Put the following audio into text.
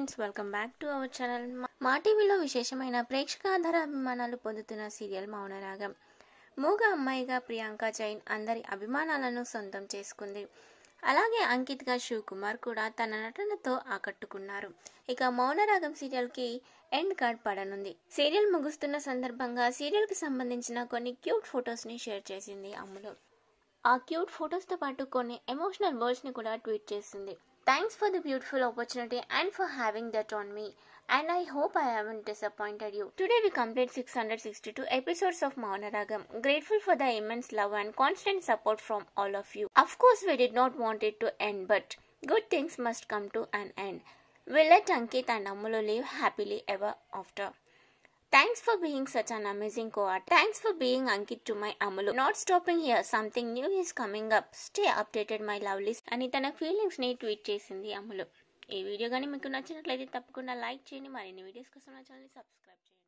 Friends welcome back to our channel మా టీవీలో విశేషమైన ఆధార అభిమానాలు పొందుతున్న సీరియల్ మౌనరాగం మూగ అమ్మాయిగా ప్రియాంక జైన్ అందరి అభిమానాలను సొంతం చేసుకుంది అలాగే అంకిత్గా కుమార్ కూడా తన నటనతో ఆకట్టుకున్నారు ఇక మౌనరాగం సీరియల్కి ఎండ్ కార్డ్ పడనుంది సీరియల్ ముగుస్తున్న సందర్భంగా సీరియల్కి సంబంధించిన కొన్ని క్యూట్ ఫొటోస్ని షేర్ చేసింది అమ్ములు ఆ క్యూట్ ఫొటోస్తో పాటు కొన్ని ఎమోషనల్ వర్డ్స్ని కూడా ట్వీట్ చేసింది Thanks for the beautiful opportunity and for having that on me. And I hope I haven't disappointed you. Today we complete 662 episodes of Maunaragam. Grateful for the immense love and constant support from all of you. Of course, we did not want it to end, but good things must come to an end. We let Ankit and Amulu live happily ever after. Thanks for being such an amazing co are thanks for being Ankit to my Amulu not stopping here something new is coming up stay updated my love అని తన feelings ని tweet చేసింది అమలు ఈ video కానీ మీకు నచ్చినట్లయితే తప్పకుండా లైక్ చేయండి మరిన్ని వీడియోస్ కోసం నా ఛానల్ సబ్స్క్రైబ్ చేయండి